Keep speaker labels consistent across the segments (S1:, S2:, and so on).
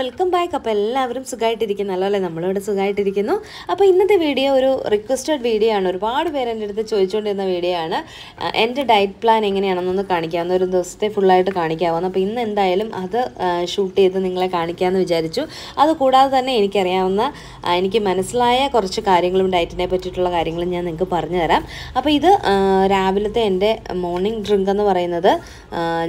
S1: welcome back അപ്പോൾ എല്ലാവരും സുഖമായിട്ടിരിക്കുന്നു നല്ലപോലെ നമ്മളിവിടെ സുഖമായിട്ടിരിക്കുന്നു അപ്പോൾ ഇന്നത്തെ വീഡിയോ ഒരു റിക്വസ്റ്റഡ് വീഡിയോ ആണ് ഒരുപാട് പേര് എൻ്റെ അടുത്ത് ചോദിച്ചുകൊണ്ടിരുന്ന വീഡിയോ ആണ് എൻ്റെ ഡയറ്റ് പ്ലാൻ എങ്ങനെയാണെന്നൊന്ന് കാണിക്കാവുന്ന ഒരു ദിവസത്തെ ഫുള്ളായിട്ട് കാണിക്കാവുന്ന അപ്പോൾ ഇന്ന് എന്തായാലും അത് ഷൂട്ട് ചെയ്ത് നിങ്ങളെ കാണിക്കാമെന്ന് വിചാരിച്ചു അതുകൂടാതെ തന്നെ എനിക്കറിയാവുന്ന എനിക്ക് മനസ്സിലായ കുറച്ച് കാര്യങ്ങളും ഡയറ്റിനെ പറ്റിയിട്ടുള്ള കാര്യങ്ങളും ഞാൻ നിങ്ങൾക്ക് പറഞ്ഞു തരാം അപ്പോൾ ഇത് രാവിലത്തെ എൻ്റെ മോർണിംഗ് ഡ്രിങ്ക് എന്ന് പറയുന്നത്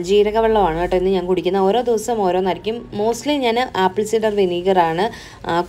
S1: ജീരകവെള്ളമാണ് കേട്ടോ ഇന്ന് ഞാൻ കുടിക്കുന്ന ഓരോ ദിവസം ഓരോന്നായിരിക്കും മോസ്റ്റ്ലി ഞാൻ ആപ്പിൾ സിഡർ വിനീഗറാണ്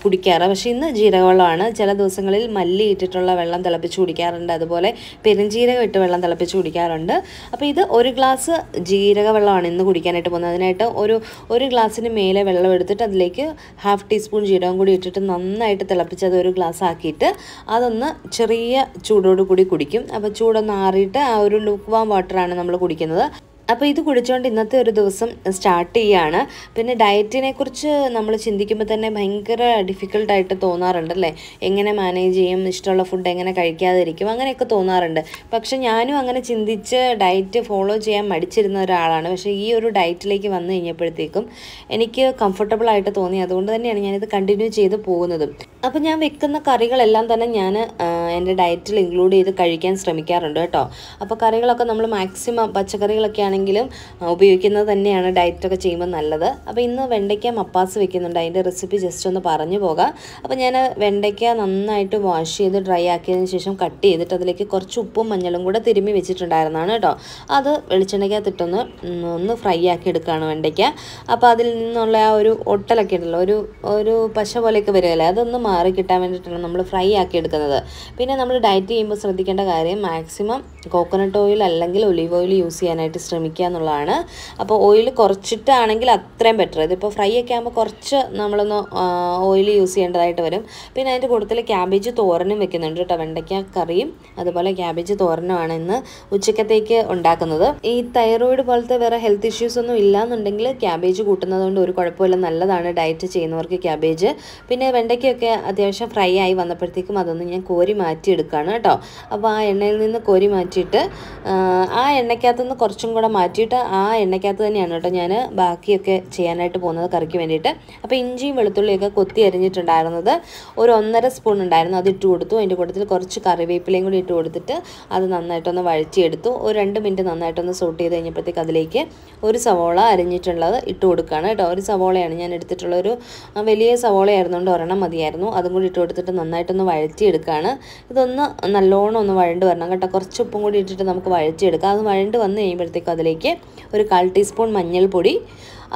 S1: കുടിക്കാറ് പക്ഷേ ഇന്ന് ജീരകവെള്ളമാണ് ചില ദിവസങ്ങളിൽ മല്ലി ഇട്ടിട്ടുള്ള വെള്ളം തിളപ്പിച്ച് കുടിക്കാറുണ്ട് അതുപോലെ പെരുംജീരകം ഇട്ട് വെള്ളം തിളപ്പിച്ച് കുടിക്കാറുണ്ട് അപ്പോൾ ഇത് ഒരു ഗ്ലാസ് ജീരക വെള്ളമാണ് ഇന്ന് കുടിക്കാനായിട്ട് പോകുന്നത് അതിനായിട്ട് ഒരു ഒരു ഗ്ലാസ്സിന് മേലെ വെള്ളം എടുത്തിട്ട് അതിലേക്ക് ഹാഫ് ടീസ്പൂൺ ജീരകം കൂടി ഇട്ടിട്ട് നന്നായിട്ട് തിളപ്പിച്ച് അത് ഒരു ഗ്ലാസ് ആക്കിയിട്ട് അതൊന്ന് ചെറിയ ചൂടോട് കൂടി കുടിക്കും അപ്പോൾ ചൂടൊന്ന് ആറിയിട്ട് ആ ഒരു ലുക്ക് വാം വാട്ടറാണ് നമ്മൾ കുടിക്കുന്നത് അപ്പോൾ ഇത് കുടിച്ചുകൊണ്ട് ഇന്നത്തെ ഒരു ദിവസം സ്റ്റാർട്ട് ചെയ്യുകയാണ് പിന്നെ ഡയറ്റിനെ കുറിച്ച് നമ്മൾ ചിന്തിക്കുമ്പോൾ തന്നെ ഭയങ്കര ഡിഫിക്കൽട്ടായിട്ട് തോന്നാറുണ്ട് അല്ലേ എങ്ങനെ മാനേജ് ചെയ്യും ഇഷ്ടമുള്ള ഫുഡ് എങ്ങനെ കഴിക്കാതിരിക്കും അങ്ങനെയൊക്കെ തോന്നാറുണ്ട് പക്ഷെ ഞാനും അങ്ങനെ ചിന്തിച്ച് ഡയറ്റ് ഫോളോ ചെയ്യാൻ മടിച്ചിരുന്ന ഒരാളാണ് പക്ഷേ ഈ ഒരു ഡയറ്റിലേക്ക് വന്നു കഴിഞ്ഞപ്പോഴത്തേക്കും എനിക്ക് കംഫർട്ടബിൾ ആയിട്ട് തോന്നി അതുകൊണ്ട് തന്നെയാണ് ഞാനിത് കണ്ടിന്യൂ ചെയ്ത് പോകുന്നതും അപ്പോൾ ഞാൻ വെക്കുന്ന കറികളെല്ലാം തന്നെ ഞാൻ എൻ്റെ ഡയറ്റിൽ ഇൻക്ലൂഡ് ചെയ്ത് കഴിക്കാൻ ശ്രമിക്കാറുണ്ട് കേട്ടോ അപ്പോൾ കറികളൊക്കെ നമ്മൾ മാക്സിമം പച്ചക്കറികളൊക്കെ ആണെങ്കിലും ഉപയോഗിക്കുന്നത് തന്നെയാണ് ഡയറ്റൊക്കെ ചെയ്യുമ്പോൾ നല്ലത് അപ്പോൾ ഇന്ന് വെണ്ടയ്ക്ക മപ്പാസ് വെക്കുന്നുണ്ട് അതിൻ്റെ റെസിപ്പി ജസ്റ്റ് ഒന്ന് പറഞ്ഞു പോകാം അപ്പോൾ ഞാൻ വെണ്ടയ്ക്ക നന്നായിട്ട് വാഷ് ചെയ്ത് ഡ്രൈ ആക്കിയതിന് ശേഷം കട്ട് ചെയ്തിട്ട് അതിലേക്ക് കുറച്ച് ഉപ്പും മഞ്ഞളും കൂടെ തിരുമ്മി വെച്ചിട്ടുണ്ടായിരുന്നതാണ് കേട്ടോ അത് വെളിച്ചെണ്ണയ്ക്കകത്തിട്ടൊന്ന് ഒന്ന് ഫ്രൈ ആക്കി എടുക്കുകയാണ് വെണ്ടയ്ക്ക അപ്പോൾ അതിൽ നിന്നുള്ള ആ ഒരു ഒട്ടലൊക്കെ ഉണ്ടല്ലോ ഒരു ഒരു പശ പോലെയൊക്കെ വരികയല്ലേ അതൊന്ന് മാറി കിട്ടാൻ വേണ്ടിയിട്ടാണ് നമ്മൾ ഫ്രൈ ആക്കി എടുക്കുന്നത് പിന്നെ നമ്മൾ ഡയറ്റ് ചെയ്യുമ്പോൾ ശ്രദ്ധിക്കേണ്ട കാര്യം മാക്സിമം കോക്കനട്ട് ഓയിൽ അല്ലെങ്കിൽ ഒലീവ് ഓയിൽ യൂസ് ചെയ്യാനായിട്ട് ശ്രമിക്കുക ശ്രമിക്കുക എന്നുള്ളതാണ് അപ്പോൾ ഓയിൽ കുറച്ചിട്ടാണെങ്കിൽ അത്രയും ബെറ്റർ ഇതിപ്പോൾ ഫ്രൈ ഒക്കെ ആകുമ്പോൾ കുറച്ച് നമ്മളൊന്ന് ഓയിൽ യൂസ് ചെയ്യേണ്ടതായിട്ട് വരും പിന്നെ അതിൻ്റെ കൂട്ടത്തിൽ ക്യാബേജ് തോരനും വെക്കുന്നുണ്ട് കേട്ടോ വെണ്ടയ്ക്ക കറിയും അതുപോലെ ക്യാബേജ് തോരനുമാണ് ഇന്ന് ഉച്ചക്കത്തേക്ക് ഉണ്ടാക്കുന്നത് ഈ തൈറോയിഡ് പോലത്തെ വേറെ ഹെൽത്ത് ഇഷ്യൂസ് ഒന്നും ഇല്ലാന്നുണ്ടെങ്കിൽ ക്യാബേജ് കൂട്ടുന്നത് കൊണ്ട് ഒരു കുഴപ്പമില്ല നല്ലതാണ് ഡയറ്റ് ചെയ്യുന്നവർക്ക് ക്യാബേജ് പിന്നെ വെണ്ടയ്ക്കൊക്കെ അത്യാവശ്യം ഫ്രൈ ആയി വന്നപ്പോഴത്തേക്കും അതൊന്ന് ഞാൻ കോരി മാറ്റിയെടുക്കുകയാണ് കേട്ടോ അപ്പോൾ ആ എണ്ണയിൽ നിന്ന് കോരി മാറ്റിയിട്ട് ആ എണ്ണയ്ക്കകത്തുനിന്ന് കുറച്ചും കൂടെ മാറ്റിയിട്ട് ആ എണ്ണയ്ക്കകത്ത് തന്നെയാണ് കേട്ടോ ഞാൻ ബാക്കിയൊക്കെ ചെയ്യാനായിട്ട് പോകുന്നത് കറിക്ക് വേണ്ടിയിട്ട് അപ്പോൾ ഇഞ്ചിയും വെളുത്തുള്ളിയൊക്കെ കൊത്തി അരിഞ്ഞിട്ടുണ്ടായിരുന്നത് ഒരു ഒന്നര സ്പൂൺ ഉണ്ടായിരുന്നു അത് ഇട്ട് കൊടുത്തു അതിൻ്റെ കൂട്ടത്തിൽ കുറച്ച് കറിവേപ്പിലയും കൂടി ഇട്ട് കൊടുത്തിട്ട് അത് നന്നായിട്ടൊന്ന് വഴറ്റിയെടുത്തു ഒരു രണ്ട് മിനിറ്റ് നന്നായിട്ടൊന്ന് സോട്ട് ചെയ്ത് കഴിഞ്ഞപ്പോഴത്തേക്ക് അതിലേക്ക് ഒരു സവോള അരിഞ്ഞിട്ടുള്ളത് ഇട്ട് കൊടുക്കുകയാണ് കേട്ടോ ഒരു സവോളയാണ് ഞാൻ എടുത്തിട്ടുള്ള ഒരു വലിയ സവോളയായിരുന്നുകൊണ്ട് ഒരെണ്ണം മതിയായിരുന്നു അതും കൂടി ഇട്ട് കൊടുത്തിട്ട് നന്നായിട്ടൊന്ന് വഴച്ചെടുക്കുകയാണ് ഇതൊന്ന് നല്ലോണം ഒന്ന് വഴണ്ട് വരണം കേട്ടോ കുറച്ച് ഉപ്പും കൂടി ഇട്ടിട്ട് നമുക്ക് വഴച്ചെടുക്കാം അത് വഴണ്ട് വന്ന് കഴിയുമ്പോഴത്തേക്കും അതിൽ അതിലേക്ക് ഒരു കാൽ ടീസ്പൂൺ മഞ്ഞൾപ്പൊടി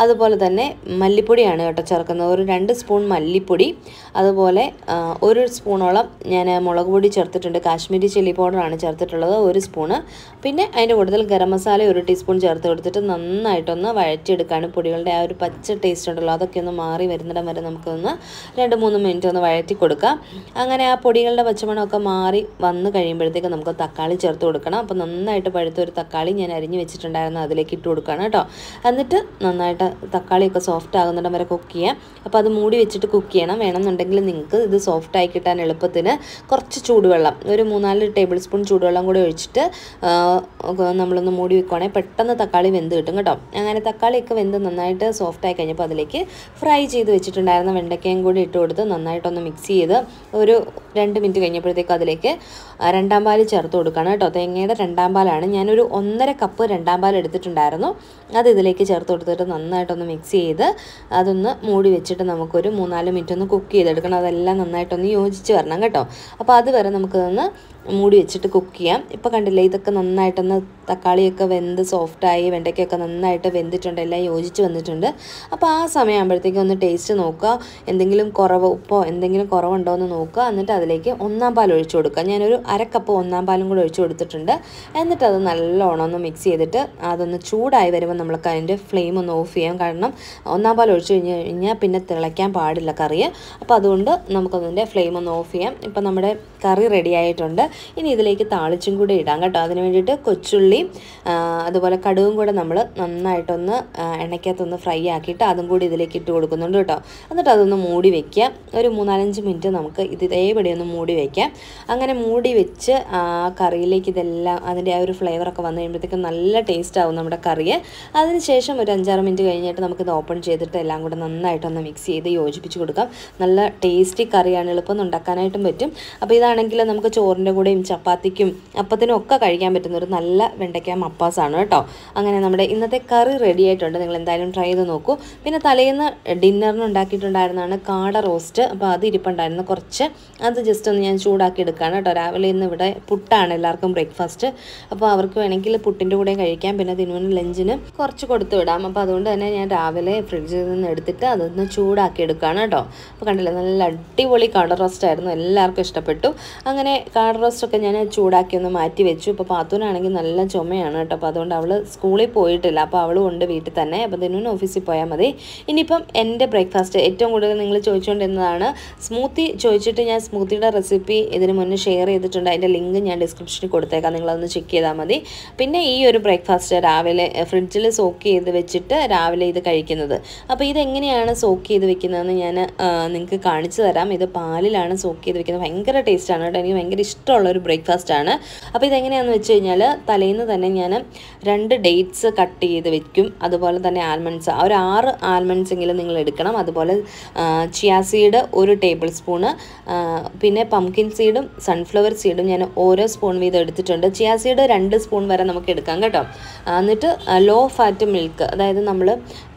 S1: അതുപോലെ തന്നെ മല്ലിപ്പൊടിയാണ് കേട്ടോ ചേർക്കുന്നത് ഒരു രണ്ട് സ്പൂൺ മല്ലിപ്പൊടി അതുപോലെ ഒരു സ്പൂണോളം ഞാൻ മുളക് പൊടി ചേർത്തിട്ടുണ്ട് കാശ്മീരി ചില്ലി പൗഡറാണ് ചേർത്തിട്ടുള്ളത് ഒരു സ്പൂണ് പിന്നെ അതിൻ്റെ കൂടുതൽ ഗരം മസാല ഒരു ടീസ്പൂൺ ചേർത്ത് കൊടുത്തിട്ട് നന്നായിട്ടൊന്ന് വഴറ്റിയെടുക്കുകയാണ് പൊടികളുടെ ആ ഒരു പച്ച ടേസ്റ്റ് ഉണ്ടല്ലോ അതൊക്കെ ഒന്ന് മാറി വരുന്നിടം വരെ നമുക്കൊന്ന് രണ്ട് മൂന്ന് മിനിറ്റ് ഒന്ന് വഴറ്റി കൊടുക്കാം അങ്ങനെ ആ പൊടികളുടെ പച്ചമണമൊക്കെ മാറി വന്ന് കഴിയുമ്പോഴത്തേക്ക് നമുക്ക് തക്കാളി ചേർത്ത് കൊടുക്കണം അപ്പോൾ നന്നായിട്ട് പഴുത്ത ഒരു തക്കാളി ഞാൻ അരിഞ്ഞ് വെച്ചിട്ടുണ്ടായിരുന്നു അതിലേക്ക് ഇട്ട് കൊടുക്കുകയാണ് കേട്ടോ എന്നിട്ട് നന്നായിട്ട് നന്നായിട്ട് തക്കാളിയൊക്കെ സോഫ്റ്റ് ആകുന്നിടം വരെ കുക്ക് ചെയ്യാം അപ്പോൾ അത് മൂടി വെച്ചിട്ട് കുക്ക് ചെയ്യണം വേണമെന്നുണ്ടെങ്കിൽ നിങ്ങൾക്ക് ഇത് സോഫ്റ്റ് ആയി കിട്ടാൻ എളുപ്പത്തിന് കുറച്ച് ചൂടുവെള്ളം ഒരു മൂന്നാല് ടേബിൾ സ്പൂൺ ചൂടുവെള്ളം കൂടി ഒഴിച്ചിട്ട് നമ്മളൊന്ന് മൂടി വെക്കുവാണെങ്കിൽ പെട്ടെന്ന് തക്കാളി വെന്ത് കിട്ടും കേട്ടോ അങ്ങനെ തക്കാളിയൊക്കെ വെന്ത് നന്നായിട്ട് സോഫ്റ്റ് ആയി കഴിഞ്ഞപ്പോൾ അതിലേക്ക് ഫ്രൈ ചെയ്ത് വെച്ചിട്ടുണ്ടായിരുന്ന വെണ്ടയ്ക്കയും കൂടി ഇട്ട് കൊടുത്ത് നന്നായിട്ടൊന്ന് മിക്സ് ചെയ്ത് ഒരു രണ്ട് മിനിറ്റ് കഴിഞ്ഞപ്പോഴത്തേക്ക് അതിലേക്ക് രണ്ടാം പാല് ചേർത്ത് കൊടുക്കണം കേട്ടോ തേങ്ങയുടെ രണ്ടാം പാലാണ് ഞാനൊരു ഒന്നര കപ്പ് രണ്ടാം പാൽ എടുത്തിട്ടുണ്ടായിരുന്നു അത് ഇതിലേക്ക് ചേർത്ത് കൊടുത്തിട്ട് നന്നായി നന്നായിട്ടൊന്ന് മിക്സ് ചെയ്ത് അതൊന്ന് മൂടി വെച്ചിട്ട് നമുക്കൊരു മൂന്നാല് മിനിറ്റ് ഒന്ന് കുക്ക് ചെയ്തെടുക്കണം അതെല്ലാം നന്നായിട്ടൊന്ന് യോജിച്ച് വരണം കേട്ടോ അപ്പോൾ അതുവരെ നമുക്കതൊന്ന് മൂടി വെച്ചിട്ട് കുക്ക് ചെയ്യാം ഇപ്പോൾ കണ്ടില്ലേ ഇതൊക്കെ നന്നായിട്ടൊന്ന് തക്കാളിയൊക്കെ വെന്ത് സോഫ്റ്റായി വെണ്ടയ്ക്കൊക്കെ നന്നായിട്ട് വെന്തിട്ടുണ്ട് എല്ലാം യോജിച്ച് വന്നിട്ടുണ്ട് അപ്പോൾ ആ സമയമാകുമ്പോഴത്തേക്കും ഒന്ന് ടേസ്റ്റ് നോക്കുക എന്തെങ്കിലും കുറവ് ഉപ്പോ എന്തെങ്കിലും കുറവുണ്ടോ എന്ന് നോക്കുക എന്നിട്ട് അതിലേക്ക് ഒന്നാം പാൽ ഒഴിച്ചു കൊടുക്കുക ഞാനൊരു അരക്കപ്പ് ഒന്നാം പാലും കൂടെ ഒഴിച്ചു കൊടുത്തിട്ടുണ്ട് എന്നിട്ട് അത് നല്ലോണം ഒന്ന് മിക്സ് ചെയ്തിട്ട് അതൊന്ന് ചൂടായി വരുമ്പോൾ നമ്മൾക്ക് അതിൻ്റെ ഫ്ലെയിം ഒന്ന് ഓഫ് ചെയ്യാം കാരണം ഒന്നാം പാൽ ഒഴിച്ചു കഴിഞ്ഞ് കഴിഞ്ഞാൽ പിന്നെ തിളയ്ക്കാൻ പാടില്ല കറിയെ അപ്പോൾ അതുകൊണ്ട് നമുക്കതിൻ്റെ ഫ്ലെയിം ഒന്ന് ഓഫ് ചെയ്യാം ഇപ്പോൾ നമ്മുടെ കറി റെഡി ആയിട്ടുണ്ട് ഇനി ഇതിലേക്ക് താളിച്ചും കൂടി ഇടാം കേട്ടോ അതിന് വേണ്ടിയിട്ട് കൊച്ചുള്ളി അതുപോലെ കടുവും കൂടെ നമ്മൾ നന്നായിട്ടൊന്ന് എണ്ണയ്ക്കകത്തൊന്ന് ഫ്രൈ ആക്കിയിട്ട് അതും കൂടി ഇതിലേക്ക് ഇട്ട് കൊടുക്കുന്നുണ്ട് കേട്ടോ എന്നിട്ട് അതൊന്ന് മൂടി വയ്ക്കാം ഒരു മൂന്നാലഞ്ച് മിനിറ്റ് നമുക്ക് ഇത് ഇതേപടി ഒന്ന് മൂടി വയ്ക്കാം അങ്ങനെ മൂടി വെച്ച് ആ കറിയിലേക്ക് ഇതെല്ലാം അതിൻ്റെ ആ ഒരു ഫ്ലേവറൊക്കെ വന്നു കഴിയുമ്പോഴത്തേക്കും നല്ല ടേസ്റ്റ് ആവും നമ്മുടെ കറിയെ അതിനുശേഷം ഒരു അഞ്ചാറ് മിനിറ്റ് കഴിഞ്ഞിട്ട് നമുക്കിത് ഓപ്പൺ ചെയ്തിട്ട് എല്ലാം കൂടെ നന്നായിട്ടൊന്ന് മിക്സ് ചെയ്ത് യോജിപ്പിച്ച് കൊടുക്കാം നല്ല ടേസ്റ്റി കറിയാണ് എളുപ്പം ഉണ്ടാക്കാനായിട്ടും പറ്റും അപ്പോൾ ഇതാണെങ്കിൽ നമുക്ക് ചോറിൻ്റെ കൂടെയും ചപ്പാത്തിക്കും അപ്പത്തിനും ഒക്കെ കഴിക്കാൻ പറ്റുന്ന ഒരു നല്ല വെണ്ടയ്ക്ക മപ്പാസാണ് കേട്ടോ അങ്ങനെ നമ്മുടെ ഇന്നത്തെ കറി റെഡി ആയിട്ടുണ്ട് നിങ്ങൾ എന്തായാലും ട്രൈ ചെയ്ത് നോക്കൂ പിന്നെ തലേന്ന് ഡിന്നറിന് ഉണ്ടാക്കിയിട്ടുണ്ടായിരുന്നതാണ് കാട റോസ്റ്റ് അപ്പോൾ അത് ഇരിപ്പുണ്ടായിരുന്നു കുറച്ച് അത് ജസ്റ്റ് ഒന്ന് ഞാൻ ചൂടാക്കി എടുക്കുകയാണ് കേട്ടോ രാവിലെ ഇന്ന് ഇവിടെ പുട്ടാണ് എല്ലാവർക്കും ബ്രേക്ക്ഫാസ്റ്റ് അപ്പോൾ അവർക്ക് വേണമെങ്കിൽ പുട്ടിൻ്റെ കൂടെ കഴിക്കാം പിന്നെ തിരുവന ലഞ്ചിന് കുറച്ച് കൊടുത്തു വിടാം അപ്പോൾ അതുകൊണ്ട് തന്നെ ഞാൻ രാവിലെ ഫ്രിഡ്ജിൽ നിന്ന് എടുത്തിട്ട് അതൊന്ന് ചൂടാക്കി എടുക്കുകയാണ് കേട്ടോ അപ്പോൾ കണ്ടില്ലേ നല്ല അടിപൊളി കാട റോസ്റ്റ് ആയിരുന്നു എല്ലാവർക്കും ഇഷ്ടപ്പെട്ടു അങ്ങനെ കാട ബ്രേക്ക്ഫാസ്റ്റൊക്കെ ഞാൻ ചൂടാക്കി ഒന്ന് മാറ്റി വെച്ചു ഇപ്പോൾ പാത്തൂനാണെങ്കിൽ നല്ല ചുമയാണ് കേട്ടോ അപ്പോൾ അതുകൊണ്ട് അവൾ സ്കൂളിൽ പോയിട്ടില്ല അപ്പോൾ അവളും ഉണ്ട് വീട്ടിൽ തന്നെ അപ്പോൾ തന്നെ ഓഫീസിൽ പോയാൽ മതി ഇനിയിപ്പം എൻ്റെ ബ്രേക്ക്ഫാസ്റ്റ് ഏറ്റവും കൂടുതൽ നിങ്ങൾ ചോദിച്ചുകൊണ്ടിരുന്നതാണ് സ്മൂത്തി ചോദിച്ചിട്ട് ഞാൻ സ്മൂത്തിയുടെ റെസിപ്പി ഇതിന് മുന്നേ ഷെയർ ചെയ്തിട്ടുണ്ട് അതിൻ്റെ ലിങ്ക് ഞാൻ ഡിസ്ക്രിപ്ഷനിൽ കൊടുത്തേക്കാം നിങ്ങളതൊന്ന് ചെക്ക് ചെയ്താൽ മതി പിന്നെ ഈ ഒരു ബ്രേക്ക്ഫാസ്റ്റ് രാവിലെ ഫ്രിഡ്ജിൽ സോക്ക് ചെയ്ത് വെച്ചിട്ട് രാവിലെ ഇത് കഴിക്കുന്നത് അപ്പോൾ ഇതെങ്ങനെയാണ് സോക്ക് ചെയ്ത് വെക്കുന്നതെന്ന് ഞാൻ നിങ്ങൾക്ക് കാണിച്ചു തരാം ഇത് പാലിലാണ് സോക്ക് ചെയ്ത് വെക്കുന്നത് ഭയങ്കര ടേസ്റ്റാണ് കേട്ടോ എനിക്ക് ഭയങ്കര ഇഷ്ടമുള്ള ഒരു ബ്രേക്ക്ഫാസ്റ്റ് ആണ് അപ്പോൾ ഇതെങ്ങനെയാണെന്ന് വെച്ച് കഴിഞ്ഞാൽ തലേന്ന് തന്നെ ഞാൻ രണ്ട് ഡേറ്റ്സ് കട്ട് ചെയ്ത് വെക്കും അതുപോലെ തന്നെ ആൽമണ്ട്സ് ഒരു ആറ് ആൽമണ്ട്സ് എങ്കിലും നിങ്ങൾ എടുക്കണം അതുപോലെ ചിയാസീഡ് ഒരു ടേബിൾ സ്പൂണ് പിന്നെ പംകിൻ സീഡും സൺഫ്ലവർ സീഡും ഞാൻ ഓരോ സ്പൂൺ വീതം എടുത്തിട്ടുണ്ട് ചിയാസീഡ് രണ്ട് സ്പൂൺ വരെ നമുക്ക് എടുക്കാം കേട്ടോ എന്നിട്ട് ലോ ഫാറ്റ് മിൽക്ക് അതായത് നമ്മൾ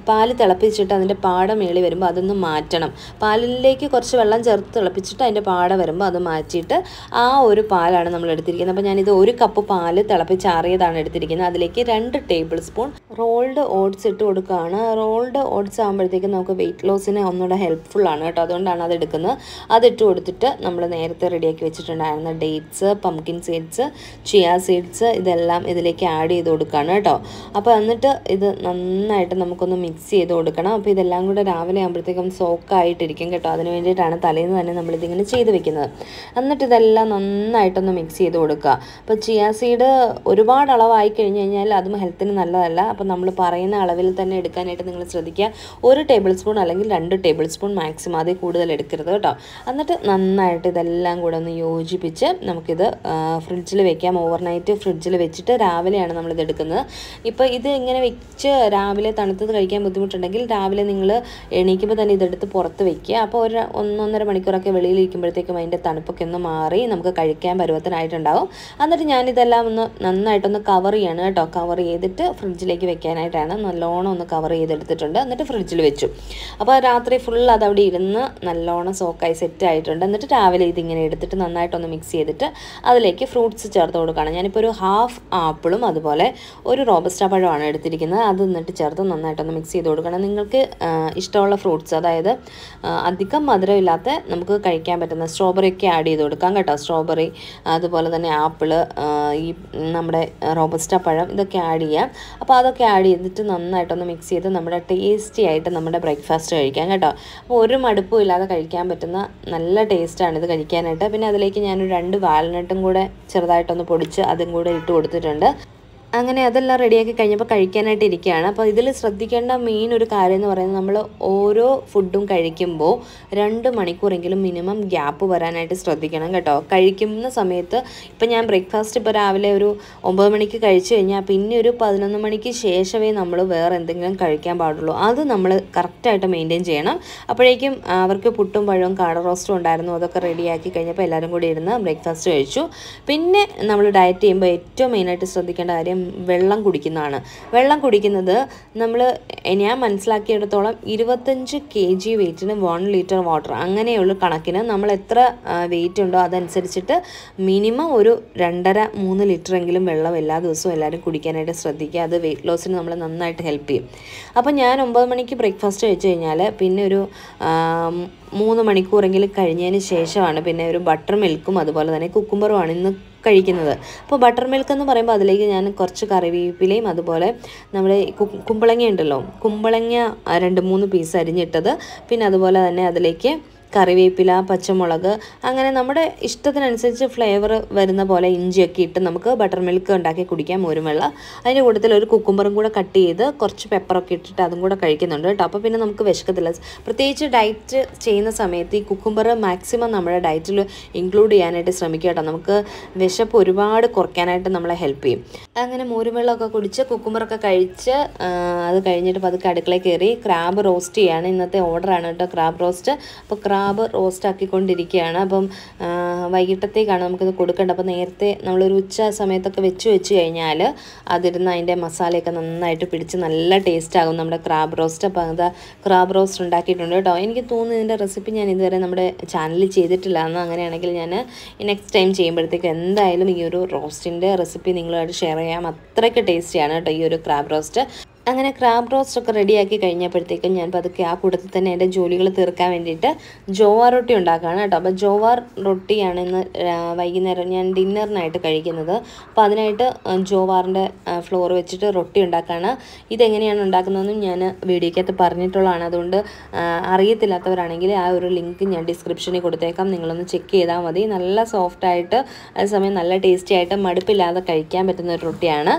S1: പാല് തിളപ്പിച്ചിട്ട് അതിൻ്റെ പാട മേളി വരുമ്പോൾ അതൊന്ന് മാറ്റണം പാലിലേക്ക് കുറച്ച് വെള്ളം ചേർത്ത് തിളപ്പിച്ചിട്ട് അതിൻ്റെ പാട വരുമ്പോൾ അത് മാറ്റിയിട്ട് ആ ഒരു പാലാണ് നമ്മൾ എടുത്തിരിക്കുന്നത് അപ്പോൾ ഞാനിത് ഒരു കപ്പ് പാല് തിളപ്പിച്ചാറിയതാണ് എടുത്തിരിക്കുന്നത് അതിലേക്ക് രണ്ട് ടേബിൾ സ്പൂൺ റോൾഡ് ഓട്സ് ഇട്ട് കൊടുക്കുകയാണ് റോൾഡ് ഓട്സ് ആകുമ്പോഴത്തേക്കും നമുക്ക് വെയിറ്റ് ലോസിന് ഒന്നുകൂടെ ഹെൽപ്ഫുള്ളാണ് കേട്ടോ അതുകൊണ്ടാണ് അത് അതിട്ട് കൊടുത്തിട്ട് നമ്മൾ നേരത്തെ റെഡിയാക്കി വെച്ചിട്ടുണ്ടായിരുന്ന dates pumpkin seeds chia seeds ഇതെല്ലാം ഇതിലേക്ക് ആഡ് ചെയ്ത് കൊടുക്കുകയാണ് കേട്ടോ അപ്പോൾ എന്നിട്ട് ഇത് നന്നായിട്ട് നമുക്കൊന്ന് മിക്സ് ചെയ്ത് കൊടുക്കണം അപ്പോൾ ഇതെല്ലാം കൂടെ രാവിലെ ആകുമ്പോഴത്തേക്കും സോക്കായിട്ടിരിക്കും കേട്ടോ അതിന് വേണ്ടിയിട്ടാണ് തലേന്ന് തന്നെ നമ്മളിതിങ്ങനെ ചെയ്ത് വെക്കുന്നത് എന്നിട്ട് ഇതെല്ലാം നന്നായിട്ടൊന്ന് മിക്സ് ചെയ്ത് കൊടുക്കുക അപ്പോൾ ചിയാ സീഡ് ഒരുപാട് അളവായി കഴിഞ്ഞ് കഴിഞ്ഞാൽ അതും ഹെൽത്തിന് നല്ലതല്ല അപ്പോൾ നമ്മൾ പറയുന്ന അളവിൽ തന്നെ എടുക്കാനായിട്ട് നിങ്ങൾ ശ്രദ്ധിക്കുക ഒരു ടേബിൾ സ്പൂൺ അല്ലെങ്കിൽ രണ്ട് ടേബിൾ സ്പൂൺ മാക്സിമം അതിൽ കൂടുതൽ എടുക്കരുത് കേട്ടോ എന്നിട്ട് നന്നായിട്ട് ഇതെല്ലാം കൂടെ ഒന്ന് യോജിപ്പിച്ച് നമുക്കിത് ഫ്രിഡ്ജിൽ വെക്കാം ഓവർനൈറ്റ് ഫ്രിഡ്ജിൽ വെച്ചിട്ട് രാവിലെയാണ് നമ്മളിത് എടുക്കുന്നത് ഇപ്പോൾ ഇത് ഇങ്ങനെ വെച്ച് രാവിലെ തണുത്തത് കഴിക്കാൻ എന്തെങ്കിലും ബുദ്ധിമുട്ടുണ്ടെങ്കിൽ രാവിലെ നിങ്ങൾ എണീക്കുമ്പോൾ തന്നെ ഇതെടുത്ത് പുറത്ത് വയ്ക്കുക അപ്പോൾ ഒരു ഒന്നൊന്നര മണിക്കൂറൊക്കെ വെളിയിൽ ഇരിക്കുമ്പോഴത്തേക്കും അതിൻ്റെ തണുപ്പൊക്കെ ഒന്ന് മാറി നമുക്ക് കഴിക്കാൻ പരുവത്തിനായിട്ടുണ്ടാവും എന്നിട്ട് ഞാനിതെല്ലാം ഒന്ന് നന്നായിട്ടൊന്ന് കവർ ചെയ്യാണ് കേട്ടോ കവർ ചെയ്തിട്ട് ഫ്രിഡ്ജിലേക്ക് വെക്കാനായിട്ടാണ് നല്ലോണം ഒന്ന് കവർ ചെയ്തെടുത്തിട്ടുണ്ട് എന്നിട്ട് ഫ്രിഡ്ജിൽ വെച്ചു അപ്പോൾ രാത്രി ഫുൾ അതവിടെ ഇരുന്ന് നല്ലോണം സോക്കായി സെറ്റ് ആയിട്ടുണ്ട് എന്നിട്ട് രാവിലെ ഇതിങ്ങനെ എടുത്തിട്ട് നന്നായിട്ടൊന്ന് മിക്സ് ചെയ്തിട്ട് അതിലേക്ക് ഫ്രൂട്ട്സ് ചേർത്ത് കൊടുക്കുകയാണ് ഞാനിപ്പോൾ ഒരു ഹാഫ് ആപ്പിളും അതുപോലെ ഒരു റോബസ്റ്റ പഴമാണ് എടുത്തിരിക്കുന്നത് അത് എന്നിട്ട് ചേർത്ത് നന്നായിട്ടൊന്ന് മിക്സ് മിക്സ് ചെയ്ത് കൊടുക്കണം നിങ്ങൾക്ക് ഇഷ്ടമുള്ള ഫ്രൂട്ട്സ് അതായത് അധികം മധുരമില്ലാത്ത നമുക്ക് കഴിക്കാൻ പറ്റുന്ന സ്ട്രോബെറി ഒക്കെ ആഡ് ചെയ്ത് കൊടുക്കാം കേട്ടോ സ്ട്രോബെറി അതുപോലെ തന്നെ ആപ്പിള് ഈ നമ്മുടെ റോബസ്റ്റ പഴം ഇതൊക്കെ ആഡ് ചെയ്യാം അപ്പോൾ അതൊക്കെ ആഡ് ചെയ്തിട്ട് നന്നായിട്ടൊന്ന് മിക്സ് ചെയ്ത് നമ്മുടെ ടേസ്റ്റി ആയിട്ട് നമ്മുടെ ബ്രേക്ക്ഫാസ്റ്റ് കഴിക്കാം കേട്ടോ അപ്പോൾ ഒരു മടുപ്പും ഇല്ലാതെ കഴിക്കാൻ പറ്റുന്ന നല്ല ടേസ്റ്റാണ് ഇത് കഴിക്കാനായിട്ട് പിന്നെ അതിലേക്ക് ഞാനൊരു രണ്ട് വാൽനട്ടും കൂടെ ചെറുതായിട്ടൊന്ന് പൊടിച്ച് അതും കൂടെ ഇട്ട് കൊടുത്തിട്ടുണ്ട് അങ്ങനെ അതെല്ലാം റെഡിയാക്കി കഴിഞ്ഞപ്പോൾ കഴിക്കാനായിട്ട് ഇരിക്കുകയാണ് അപ്പോൾ ഇതിൽ ശ്രദ്ധിക്കേണ്ട മെയിൻ ഒരു കാര്യം എന്ന് പറയുന്നത് നമ്മൾ ഓരോ ഫുഡും കഴിക്കുമ്പോൾ രണ്ട് മണിക്കൂറെങ്കിലും മിനിമം ഗ്യാപ്പ് വരാനായിട്ട് ശ്രദ്ധിക്കണം കേട്ടോ കഴിക്കുന്ന സമയത്ത് ഇപ്പം ഞാൻ ബ്രേക്ക്ഫാസ്റ്റ് ഇപ്പോൾ രാവിലെ ഒരു ഒമ്പത് മണിക്ക് കഴിച്ചു കഴിഞ്ഞാൽ പിന്നെ ഒരു പതിനൊന്ന് മണിക്ക് ശേഷമേ നമ്മൾ വേറെ എന്തെങ്കിലും കഴിക്കാൻ പാടുള്ളൂ അത് നമ്മൾ കറക്റ്റായിട്ട് മെയിൻറ്റെയിൻ ചെയ്യണം അപ്പോഴേക്കും അവർക്ക് പുട്ടും പഴവും കാട റോസ്റ്റും ഉണ്ടായിരുന്നു അതൊക്കെ റെഡിയാക്കി കഴിഞ്ഞപ്പോൾ എല്ലാവരും കൂടി ഇരുന്ന് ബ്രേക്ക്ഫാസ്റ്റ് കഴിച്ചു പിന്നെ നമ്മൾ ഡയറ്റ് ചെയ്യുമ്പോൾ ഏറ്റവും മെയിനായിട്ട് ശ്രദ്ധിക്കേണ്ട കാര്യം വെള്ളം കുടിക്കുന്നതാണ് വെള്ളം കുടിക്കുന്നത് നമ്മൾ ഞാൻ മനസ്സിലാക്കിയെടുത്തോളം ഇരുപത്തഞ്ച് കെ ജി വെയിറ്റിന് വൺ ലിറ്റർ വാട്ടർ അങ്ങനെയുള്ള കണക്കിന് നമ്മൾ എത്ര വെയിറ്റ് ഉണ്ടോ അതനുസരിച്ചിട്ട് മിനിമം ഒരു രണ്ടര മൂന്ന് ലിറ്റർ എങ്കിലും വെള്ളം എല്ലാ ദിവസവും എല്ലാവരും കുടിക്കാനായിട്ട് ശ്രദ്ധിക്കുക അത് വെയിറ്റ് ലോസിന് നമ്മളെ നന്നായിട്ട് ഹെൽപ്പ് ചെയ്യും അപ്പോൾ ഞാൻ ഒമ്പത് മണിക്ക് ബ്രേക്ക്ഫാസ്റ്റ് കഴിച്ചു കഴിഞ്ഞാൽ പിന്നെ ഒരു മൂന്ന് മണിക്കൂറെങ്കിലും കഴിഞ്ഞതിന് ശേഷമാണ് പിന്നെ ഒരു ബട്ടർ മിൽക്കും അതുപോലെ തന്നെ കുക്കുംബറുമാണ് ഇന്ന് കഴിക്കുന്നത് അപ്പോൾ ബട്ടർ മിൽക്ക് എന്ന് പറയുമ്പോൾ അതിലേക്ക് ഞാൻ കുറച്ച് കറിവേപ്പിലയും അതുപോലെ നമ്മുടെ കുമ്പളങ്ങ ഉണ്ടല്ലോ കുമ്പളങ്ങ രണ്ട് മൂന്ന് പീസ് അരിഞ്ഞിട്ടത് പിന്നെ അതുപോലെ തന്നെ അതിലേക്ക് കറിവേപ്പില പച്ചമുളക് അങ്ങനെ നമ്മുടെ ഇഷ്ടത്തിനനുസരിച്ച് ഫ്ലേവർ വരുന്ന പോലെ ഇഞ്ചിയൊക്കെ ഇട്ട് നമുക്ക് ബട്ടർ മിൽക്ക് ഉണ്ടാക്കി കുടിക്കാം മോരുമെള്ള അതിൻ്റെ കൂട്ടത്തിൽ ഒരു കുക്കുംബറും കൂടെ കട്ട് ചെയ്ത് കുറച്ച് പെപ്പറൊക്കെ ഇട്ടിട്ട് അതും കൂടെ കഴിക്കുന്നുണ്ട് കേട്ടോ അപ്പോൾ പിന്നെ നമുക്ക് വിശക്കത്തില്ല പ്രത്യേകിച്ച് ഡയറ്റ് ചെയ്യുന്ന സമയത്ത് ഈ കുക്കുമ്പർ മാക്സിമം നമ്മുടെ ഡയറ്റിൽ ഇൻക്ലൂഡ് ചെയ്യാനായിട്ട് ശ്രമിക്കുക കേട്ടോ നമുക്ക് വിശപ്പ് ഒരുപാട് കുറയ്ക്കാനായിട്ട് നമ്മളെ ഹെൽപ്പ് ചെയ്യും അങ്ങനെ മോരുവെള്ളമൊക്കെ കുടിച്ച് കുക്കുമ്പറൊക്കെ കഴിച്ച് അത് കഴിഞ്ഞിട്ട് പതുക്കെ അടുക്കളയിൽ കയറി ക്രാബ് റോസ്റ്റ് ചെയ്യാണ് ഇന്നത്തെ ഓർഡറാണ് കേട്ടോ ക്രാബ് റോസ്റ്റ് അപ്പോൾ ക്രാബ് സ്രാവ് റോസ്റ്റാക്കിക്കൊണ്ടിരിക്കുകയാണ് അപ്പം വൈകിട്ടത്തേക്കാണ് നമുക്കിത് കൊടുക്കേണ്ടത് അപ്പോൾ നേരത്തെ നമ്മളൊരു ഉച്ച സമയത്തൊക്കെ വെച്ച് വെച്ച് കഴിഞ്ഞാൽ അതിരുന്ന് അതിൻ്റെ മസാലയൊക്കെ നന്നായിട്ട് പിടിച്ച് നല്ല ടേസ്റ്റ് ആകും നമ്മുടെ ക്രാബ് റോസ്റ്റ് അപ്പോൾ അത് ക്രാബ് റോസ്റ്റ് ഉണ്ടാക്കിയിട്ടുണ്ട് കേട്ടോ എനിക്ക് തോന്നുന്നു ഇതിൻ്റെ റെസിപ്പി ഞാൻ ഇതുവരെ നമ്മുടെ ചാനലിൽ ചെയ്തിട്ടില്ല എന്നാൽ അങ്ങനെയാണെങ്കിൽ ഞാൻ നെക്സ്റ്റ് ടൈം ചെയ്യുമ്പോഴത്തേക്ക് എന്തായാലും ഈ ഒരു റോസ്റ്റിൻ്റെ റെസിപ്പി നിങ്ങളുമായിട്ട് ഷെയർ ചെയ്യാം അത്രയ്ക്ക് ടേസ്റ്റിയാണ് കേട്ടോ ഈ ഒരു ക്രാബ് റോസ്റ്റ് അങ്ങനെ ക്രാബ് റോസ്റ്റ് ഒക്കെ റെഡിയാക്കി കഴിഞ്ഞപ്പോഴത്തേക്കും ഞാൻ പതുക്കെ ആ കൂട്ടത്തിൽ തന്നെ എൻ്റെ ജോലികൾ തീർക്കാൻ വേണ്ടിയിട്ട് ജോവാർ റൊട്ടി ഉണ്ടാക്കുകയാണ് കേട്ടോ അപ്പോൾ ജോവാർ റൊട്ടിയാണ് ഇന്ന് വൈകുന്നേരം ഞാൻ ഡിന്നറിനായിട്ട് കഴിക്കുന്നത് അപ്പോൾ അതിനായിട്ട് ജോവാറിൻ്റെ ഫ്ലോർ വെച്ചിട്ട് റൊട്ടി ഉണ്ടാക്കുകയാണ് ഇതെങ്ങനെയാണ് ഉണ്ടാക്കുന്നതെന്നും ഞാൻ വീഡിയോക്കകത്ത് പറഞ്ഞിട്ടുള്ളതാണ് അതുകൊണ്ട് അറിയത്തില്ലാത്തവരാണെങ്കിൽ ആ ഒരു ലിങ്ക് ഞാൻ ഡിസ്ക്രിപ്ഷനിൽ കൊടുത്തേക്കാം നിങ്ങളൊന്ന് ചെക്ക് ചെയ്താൽ മതി നല്ല സോഫ്റ്റായിട്ട് അതേസമയം നല്ല ടേസ്റ്റി ആയിട്ട് മടുപ്പില്ലാതെ കഴിക്കാൻ പറ്റുന്ന ഒരു റൊട്ടിയാണ്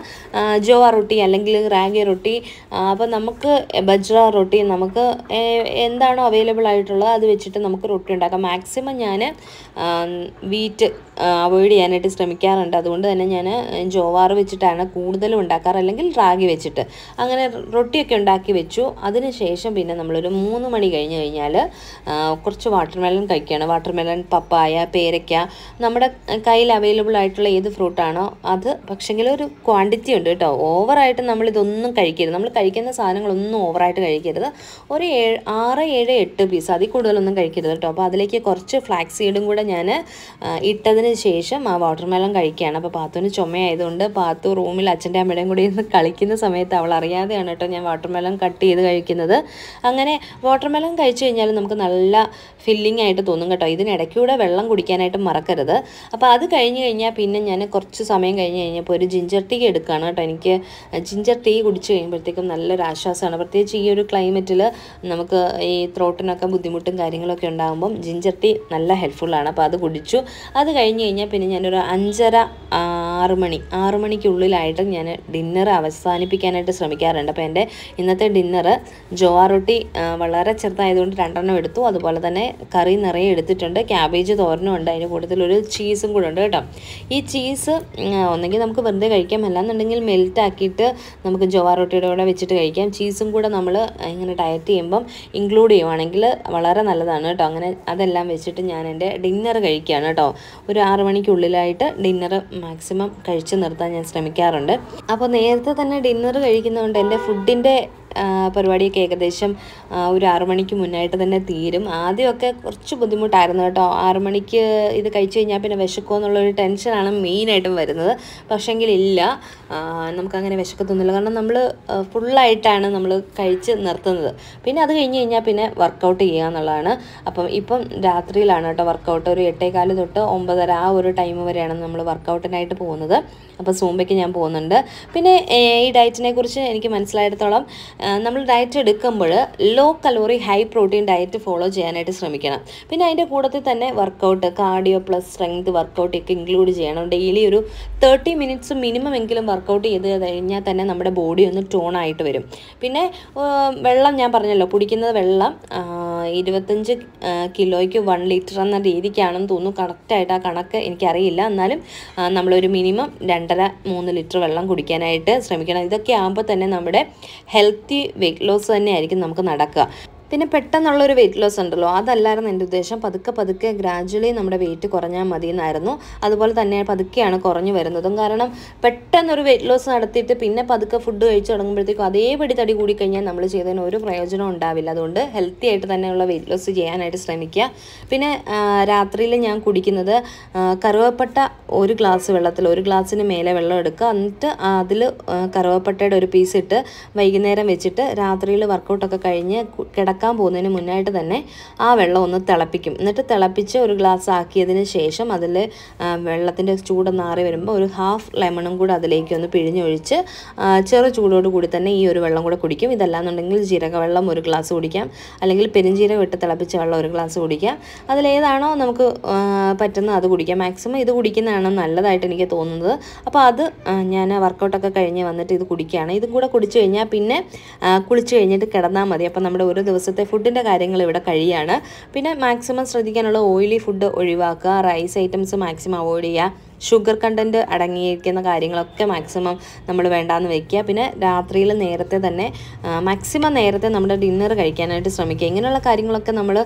S1: ജോവാർ റൊട്ടി അല്ലെങ്കിൽ റാഗി റൊട്ടി റൊട്ടി അപ്പോൾ നമുക്ക് ബജ്ര റൊട്ടി നമുക്ക് എന്താണോ അവൈലബിൾ ആയിട്ടുള്ളത് അത് വെച്ചിട്ട് നമുക്ക് റൊട്ടി ഉണ്ടാക്കാം മാക്സിമം ഞാൻ വീറ്റ് അവോയ്ഡ് ചെയ്യാനായിട്ട് ശ്രമിക്കാറുണ്ട് അതുകൊണ്ട് തന്നെ ഞാൻ ജോവാർ വെച്ചിട്ടാണ് കൂടുതലും ഉണ്ടാക്കാറ് അല്ലെങ്കിൽ റാഗി വെച്ചിട്ട് അങ്ങനെ റൊട്ടിയൊക്കെ ഉണ്ടാക്കി വെച്ചു ശേഷം പിന്നെ നമ്മളൊരു മൂന്ന് മണി കഴിഞ്ഞ് കഴിഞ്ഞാൽ കുറച്ച് വാട്ടർ മെലൺ കഴിക്കുകയാണ് വാട്ടർ മെലൺ പപ്പായ പേരയ്ക്ക നമ്മുടെ കയ്യിൽ അവൈലബിൾ ആയിട്ടുള്ള ഏത് ഫ്രൂട്ടാണോ അത് പക്ഷെങ്കിൽ ഒരു ക്വാണ്ടിറ്റി ഉണ്ട് കേട്ടോ ഓവറായിട്ട് നമ്മളിതൊന്നും കഴിക്കരുത് നമ്മൾ കഴിക്കുന്ന സാധനങ്ങളൊന്നും ഓവറായിട്ട് കഴിക്കരുത് ഒരു ഏഴ് ആറ് ഏഴ് എട്ട് പീസ് അതിൽ കൂടുതലൊന്നും കഴിക്കരുത് കേട്ടോ അപ്പോൾ അതിലേക്ക് കുറച്ച് ഫ്ലാക്സ് സീഡും കൂടെ ഞാൻ ഇട്ടതിന് കഴിച്ചതിന് ശേഷം ആ വാട്ടർ മെലൺ കഴിക്കുകയാണ് അപ്പോൾ പാത്തുവിന് ചുമയായതുകൊണ്ട് പാത്തു റൂമിൽ അച്ഛൻ്റെ അമ്മയുടെയും കൂടി ഇരുന്ന് കളിക്കുന്ന സമയത്ത് അവൾ അറിയാതെയാണ് കേട്ടോ ഞാൻ വാട്ടർ മെലൺ കട്ട് ചെയ്ത് കഴിക്കുന്നത് അങ്ങനെ വാട്ടർ മെലൺ കഴിച്ചു കഴിഞ്ഞാൽ നമുക്ക് നല്ല ഫില്ലിംഗ് ആയിട്ട് തോന്നും കേട്ടോ ഇതിനിടയ്ക്കൂടെ വെള്ളം കുടിക്കാനായിട്ട് മറക്കരുത് അപ്പോൾ അത് കഴിഞ്ഞ് കഴിഞ്ഞാൽ പിന്നെ ഞാൻ കുറച്ച് സമയം കഴിഞ്ഞ് കഴിഞ്ഞപ്പോൾ ഒരു ജിഞ്ചർ ടീ എടുക്കുകയാണ് കേട്ടോ എനിക്ക് ജിഞ്ചർ ടീ കുടിച്ച് കഴിയുമ്പോഴത്തേക്കും നല്ലൊരു ആശ്വാസമാണ് പ്രത്യേകിച്ച് ഈ ഒരു ക്ലൈമറ്റിൽ നമുക്ക് ഈ ത്രോട്ടിനൊക്കെ ബുദ്ധിമുട്ടും കാര്യങ്ങളൊക്കെ ഉണ്ടാകുമ്പം ജിഞ്ചർ ടീ നല്ല ഹെൽപ്ഫുള്ളാണ് അപ്പോൾ അത് കുടിച്ചു അത് കഴിഞ്ഞ് കഴിഞ്ഞ് കഴിഞ്ഞാൽ പിന്നെ ഞാനൊരു അഞ്ചര ആറ് മണി ആറ് മണിക്കുള്ളിലായിട്ട് ഞാൻ ഡിന്നർ അവസാനിപ്പിക്കാനായിട്ട് ശ്രമിക്കാറുണ്ട് അപ്പോൾ എൻ്റെ ഇന്നത്തെ ഡിന്നർ ജോവാ റൊട്ടി വളരെ ചെറുതായതുകൊണ്ട് രണ്ടെണ്ണം എടുത്തു അതുപോലെ തന്നെ കറി നിറയെ എടുത്തിട്ടുണ്ട് ക്യാബേജ് തോരനും ഉണ്ട് അതിൻ്റെ കൂട്ടത്തിൽ ഒരു ചീസും കൂടെ ഉണ്ട് കേട്ടോ ഈ ചീസ് ഒന്നെങ്കിൽ നമുക്ക് വെറുതെ കഴിക്കാം എന്നുണ്ടെങ്കിൽ മെൽറ്റാക്കിയിട്ട് നമുക്ക് ജോവാ റൊട്ടിയുടെ കൂടെ വെച്ചിട്ട് കഴിക്കാം ചീസും കൂടെ നമ്മൾ ഇങ്ങനെ ഡയറ്റ് ചെയ്യുമ്പം ഇൻക്ലൂഡ് ചെയ്യുവാണെങ്കിൽ വളരെ നല്ലതാണ് കേട്ടോ അങ്ങനെ അതെല്ലാം വെച്ചിട്ട് ഞാൻ എൻ്റെ ഡിന്നർ കഴിക്കുകയാണ് കേട്ടോ ഒരു ആറ് മണിക്കുള്ളിലായിട്ട് ഡിന്നർ മാക്സിമം കഴിച്ചു നിർത്താൻ ഞാൻ ശ്രമിക്കാറുണ്ട് അപ്പോൾ നേരത്തെ തന്നെ ഡിന്നർ കഴിക്കുന്നതുകൊണ്ട് എൻ്റെ ഫുഡിൻ്റെ പരിപാടിയൊക്കെ ഏകദേശം ഒരു ആറുമണിക്ക് മുന്നായിട്ട് തന്നെ തീരും ആദ്യമൊക്കെ കുറച്ച് ബുദ്ധിമുട്ടായിരുന്നു കേട്ടോ ആറുമണിക്ക് ഇത് കഴിച്ചു കഴിഞ്ഞാൽ പിന്നെ വിശക്കുമോ എന്നുള്ളൊരു ടെൻഷനാണ് മെയിനായിട്ടും വരുന്നത് പക്ഷേങ്കിൽ ഇല്ല നമുക്കങ്ങനെ വിശക്കത്തൊന്നുമില്ല കാരണം നമ്മൾ ഫുള്ളായിട്ടാണ് നമ്മൾ കഴിച്ച് നിർത്തുന്നത് പിന്നെ അത് കഴിഞ്ഞ് കഴിഞ്ഞാൽ പിന്നെ വർക്കൗട്ട് ചെയ്യുക എന്നുള്ളതാണ് അപ്പം ഇപ്പം രാത്രിയിലാണ് കേട്ടോ വർക്കൗട്ട് ഒരു എട്ടേകാല് തൊട്ട് ഒമ്പതര ആ ഒരു ടൈം വരെയാണ് നമ്മൾ വർക്കൗട്ടിനായിട്ട് പോകുന്നത് അപ്പോൾ സൂമ്പയ്ക്ക് ഞാൻ പോകുന്നുണ്ട് പിന്നെ ഈ ഡയറ്റിനെ കുറിച്ച് എനിക്ക് മനസ്സിലായിടത്തോളം നമ്മൾ ഡയറ്റ് എടുക്കുമ്പോൾ low calorie high protein diet follow ചെയ്യാനായിട്ട് ശ്രമിക്കണം പിന്നെ അതിൻ്റെ കൂടത്തിൽ തന്നെ workout cardio plus strength workout ഒക്കെ ഇൻക്ലൂഡ് ചെയ്യണം ഡെയിലി ഒരു തേർട്ടി മിനിറ്റ്സ് മിനിമം എങ്കിലും വർക്കൗട്ട് ചെയ്ത് കഴിഞ്ഞാൽ തന്നെ നമ്മുടെ ബോഡി ഒന്ന് ടോൺ ആയിട്ട് വരും പിന്നെ വെള്ളം ഞാൻ പറഞ്ഞല്ലോ കുടിക്കുന്നത് വെള്ളം ഇരുപത്തഞ്ച് കിലോയ്ക്ക് വൺ ലിറ്റർ എന്ന രീതിക്കാണെന്ന് തോന്നുന്നു കറക്റ്റായിട്ട് ആ കണക്ക് എനിക്കറിയില്ല എന്നാലും നമ്മളൊരു മിനിമം രണ്ടര മൂന്ന് ലിറ്റർ വെള്ളം കുടിക്കാനായിട്ട് ശ്രമിക്കണം ഇതൊക്കെ ആകുമ്പോൾ തന്നെ നമ്മുടെ ഹെൽത്തി പോസിറ്റീവ് വെയ്റ്റ് ലോസ് തന്നെയായിരിക്കും നമുക്ക് നടക്കുക പിന്നെ പെട്ടെന്നുള്ളൊരു വെയിറ്റ് ലോസ് ഉണ്ടല്ലോ അതല്ലായിരുന്നു എൻ്റെ ഉദ്ദേശം പതുക്കെ പതുക്കെ ഗ്രാജ്വലി നമ്മുടെ വെയിറ്റ് കുറഞ്ഞാൽ മതി എന്നായിരുന്നു അതുപോലെ തന്നെ പതുക്കെയാണ് കുറഞ്ഞു വരുന്നതും കാരണം പെട്ടെന്നൊരു വെയിറ്റ് ലോസ് നടത്തിയിട്ട് പിന്നെ പതുക്കെ ഫുഡ് കഴിച്ചു തുടങ്ങുമ്പോഴത്തേക്കും അതേപടി തടി കൂടി കഴിഞ്ഞാൽ നമ്മൾ ചെയ്തതിന് ഒരു പ്രയോജനം ഉണ്ടാവില്ല അതുകൊണ്ട് ഹെൽത്തി ആയിട്ട് തന്നെയുള്ള വെയിറ്റ് ലോസ് ചെയ്യാനായിട്ട് ശ്രമിക്കുക പിന്നെ രാത്രിയിൽ ഞാൻ കുടിക്കുന്നത് കറുവപ്പട്ട ഒരു ഗ്ലാസ് വെള്ളത്തിൽ ഒരു ഗ്ലാസ്സിന് മേലെ വെള്ളം എടുക്കുക എന്നിട്ട് അതിൽ കറുവപ്പട്ടയുടെ ഒരു പീസ് ഇട്ട് വൈകുന്നേരം വെച്ചിട്ട് രാത്രിയിൽ വർക്കൗട്ടൊക്കെ കഴിഞ്ഞ് കിടക്കാൻ ചേർക്കാൻ പോകുന്നതിന് മുന്നായിട്ട് തന്നെ ആ വെള്ളം ഒന്ന് തിളപ്പിക്കും എന്നിട്ട് തിളപ്പിച്ച് ഒരു ഗ്ലാസ് ആക്കിയതിന് ശേഷം അതിൽ വെള്ളത്തിൻ്റെ നാറി വരുമ്പോൾ ഒരു ഹാഫ് ലെമണും കൂടെ അതിലേക്ക് ഒന്ന് പിഴിഞ്ഞൊഴിച്ച് ചെറു ചൂടോട് കൂടി തന്നെ ഈ ഒരു വെള്ളം കൂടെ കുടിക്കും ഇതല്ലാന്നുണ്ടെങ്കിൽ ജീരകവെള്ളം ഒരു ഗ്ലാസ് കുടിക്കാം അല്ലെങ്കിൽ പെരിഞ്ജീരകം ഇട്ട് തിളപ്പിച്ച വെള്ളം ഒരു ഗ്ലാസ് കുടിക്കാം അതിലേതാണോ നമുക്ക് പറ്റുന്ന അത് കുടിക്കാം മാക്സിമം ഇത് കുടിക്കുന്നതാണ് നല്ലതായിട്ട് എനിക്ക് തോന്നുന്നത് അപ്പോൾ അത് ഞാൻ വർക്കൗട്ടൊക്കെ കഴിഞ്ഞ് വന്നിട്ട് ഇത് കുടിക്കുകയാണ് ഇതും കൂടെ കുടിച്ചു കഴിഞ്ഞാൽ പിന്നെ കുളിച്ച് കഴിഞ്ഞിട്ട് കിടന്നാൽ മതി അപ്പോൾ നമ്മുടെ ഒരു ദിവസം ദിവസത്തെ ഫുഡിൻ്റെ കാര്യങ്ങൾ ഇവിടെ കഴിയാണ് പിന്നെ മാക്സിമം ശ്രദ്ധിക്കാനുള്ള ഓയിലി ഫുഡ് ഒഴിവാക്കുക റൈസ് ഐറ്റംസ് മാക്സിമം അവോയ്ഡ് ചെയ്യുക ഷുഗർ കണ്ടൻറ്റ് അടങ്ങിയിരിക്കുന്ന കാര്യങ്ങളൊക്കെ മാക്സിമം നമ്മൾ വേണ്ടാന്ന് വെക്കുക പിന്നെ രാത്രിയിൽ നേരത്തെ തന്നെ മാക്സിമം നേരത്തെ നമ്മുടെ ഡിന്നർ കഴിക്കാനായിട്ട് ശ്രമിക്കുക ഇങ്ങനെയുള്ള കാര്യങ്ങളൊക്കെ നമ്മൾ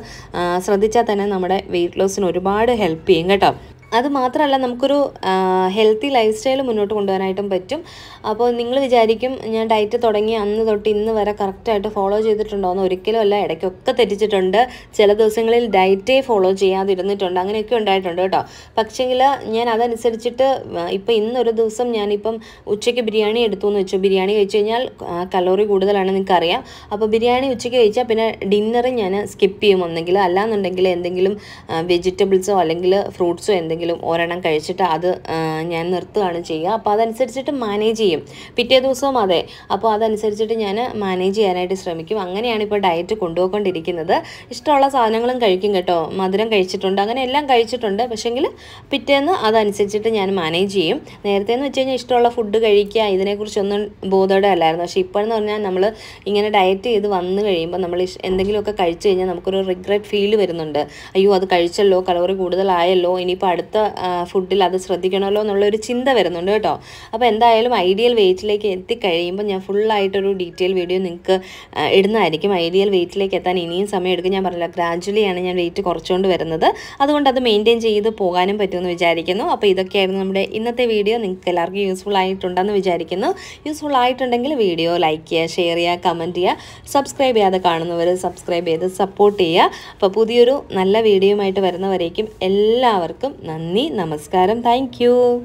S1: ശ്രദ്ധിച്ചാൽ തന്നെ നമ്മുടെ വെയിറ്റ് ലോസിന് ഒരുപാട് ഹെൽപ്പ് ചെയ്യും കേട്ടോ അത് മാത്രമല്ല നമുക്കൊരു ഹെൽത്തി ലൈഫ് സ്റ്റൈൽ മുന്നോട്ട് കൊണ്ടുപോകാനായിട്ടും പറ്റും അപ്പോൾ നിങ്ങൾ വിചാരിക്കും ഞാൻ ഡയറ്റ് തുടങ്ങി അന്ന് തൊട്ട് ഇന്ന് വരെ കറക്റ്റായിട്ട് ഫോളോ ചെയ്തിട്ടുണ്ടോ എന്ന് ഒരിക്കലും അല്ല ഇടയ്ക്കൊക്കെ തെറ്റിച്ചിട്ടുണ്ട് ചില ദിവസങ്ങളിൽ ഡയറ്റേ ഫോളോ ചെയ്യാതിരുന്നിട്ടുണ്ട് അങ്ങനെയൊക്കെ ഉണ്ടായിട്ടുണ്ട് കേട്ടോ പക്ഷേങ്കിൽ ഞാൻ അതനുസരിച്ചിട്ട് ഇപ്പോൾ ഇന്നൊരു ദിവസം ഞാനിപ്പം ഉച്ചയ്ക്ക് ബിരിയാണി എടുത്തു എന്ന് വെച്ചു ബിരിയാണി കഴിച്ചു കഴിഞ്ഞാൽ കലോറി കൂടുതലാണ് നിങ്ങൾക്കറിയാം അപ്പോൾ ബിരിയാണി ഉച്ചയ്ക്ക് കഴിച്ചാൽ പിന്നെ ഡിന്നർ ഞാൻ സ്കിപ്പ് ചെയ്യും ഒന്നെങ്കിൽ അല്ലാന്നുണ്ടെങ്കിൽ എന്തെങ്കിലും വെജിറ്റബിൾസോ അല്ലെങ്കിൽ ഫ്രൂട്ട്സോ എന്തെങ്കിലും എന്തെങ്കിലും ഒരെണ്ണം കഴിച്ചിട്ട് അത് ഞാൻ നിർത്തുകയാണ് ചെയ്യുക അപ്പോൾ അതനുസരിച്ചിട്ട് മാനേജ് ചെയ്യും പിറ്റേ ദിവസവും അതെ അപ്പോൾ അതനുസരിച്ചിട്ട് ഞാൻ മാനേജ് ചെയ്യാനായിട്ട് ശ്രമിക്കും അങ്ങനെയാണ് ഇപ്പോൾ ഡയറ്റ് കൊണ്ടുപോയിക്കൊണ്ടിരിക്കുന്നത് ഇഷ്ടമുള്ള സാധനങ്ങളും കഴിക്കും കേട്ടോ മധുരം കഴിച്ചിട്ടുണ്ട് അങ്ങനെ എല്ലാം കഴിച്ചിട്ടുണ്ട് പക്ഷേങ്കിൽ പിറ്റേന്ന് അതനുസരിച്ചിട്ട് ഞാൻ മാനേജ് ചെയ്യും നേരത്തെ എന്ന് വെച്ച് കഴിഞ്ഞാൽ ഇഷ്ടമുള്ള ഫുഡ് കഴിക്കുക ഇതിനെക്കുറിച്ചൊന്നും ബോധോടെ അല്ലായിരുന്നു പക്ഷേ ഇപ്പോഴെന്ന് പറഞ്ഞാൽ നമ്മൾ ഇങ്ങനെ ഡയറ്റ് ചെയ്ത് വന്നു കഴിയുമ്പോൾ നമ്മൾ എന്തെങ്കിലുമൊക്കെ കഴിച്ചു കഴിഞ്ഞാൽ നമുക്കൊരു റിഗ്രറ്റ് ഫീൽ വരുന്നുണ്ട് അയ്യോ അത് കഴിച്ചല്ലോ കലോറി കൂടുതലായല്ലോ ഇനിയിപ്പോൾ അടുത്ത ഫുഡിൽ അത് ശ്രദ്ധിക്കണമല്ലോ എന്നുള്ളൊരു ചിന്ത വരുന്നുണ്ട് കേട്ടോ അപ്പോൾ എന്തായാലും ഐഡിയൽ വെയിറ്റിലേക്ക് എത്തിക്കഴിയുമ്പോൾ ഞാൻ ഫുള്ളായിട്ടൊരു ഡീറ്റെയിൽ വീഡിയോ നിങ്ങൾക്ക് ഇടുന്നതായിരിക്കും ഐഡിയൽ വെയിറ്റിലേക്ക് എത്താൻ ഇനിയും സമയം എടുക്കും ഞാൻ പറഞ്ഞില്ല ഗ്രാജുവലിയാണ് ഞാൻ വെയിറ്റ് കുറച്ചുകൊണ്ട് വരുന്നത് അതുകൊണ്ട് അത് മെയിൻറ്റെയിൻ ചെയ്ത് പോകാനും പറ്റുമെന്ന് വിചാരിക്കുന്നു അപ്പോൾ ഇതൊക്കെയായിരുന്നു നമ്മുടെ ഇന്നത്തെ വീഡിയോ നിങ്ങൾക്ക് എല്ലാവർക്കും യൂസ്ഫുൾ ആയിട്ടുണ്ടെന്ന് വിചാരിക്കുന്നു യൂസ്ഫുൾ ആയിട്ടുണ്ടെങ്കിൽ വീഡിയോ ലൈക്ക് ചെയ്യുക ഷെയർ ചെയ്യുക കമൻറ്റ് ചെയ്യുക സബ്സ്ക്രൈബ് ചെയ്യാതെ കാണുന്നവർ സബ്സ്ക്രൈബ് ചെയ്ത് സപ്പോർട്ട് ചെയ്യുക അപ്പോൾ പുതിയൊരു നല്ല വീഡിയോയുമായിട്ട് വരുന്നവരേക്കും എല്ലാവർക്കും നന്ദി നമസ്കാരം താങ്ക്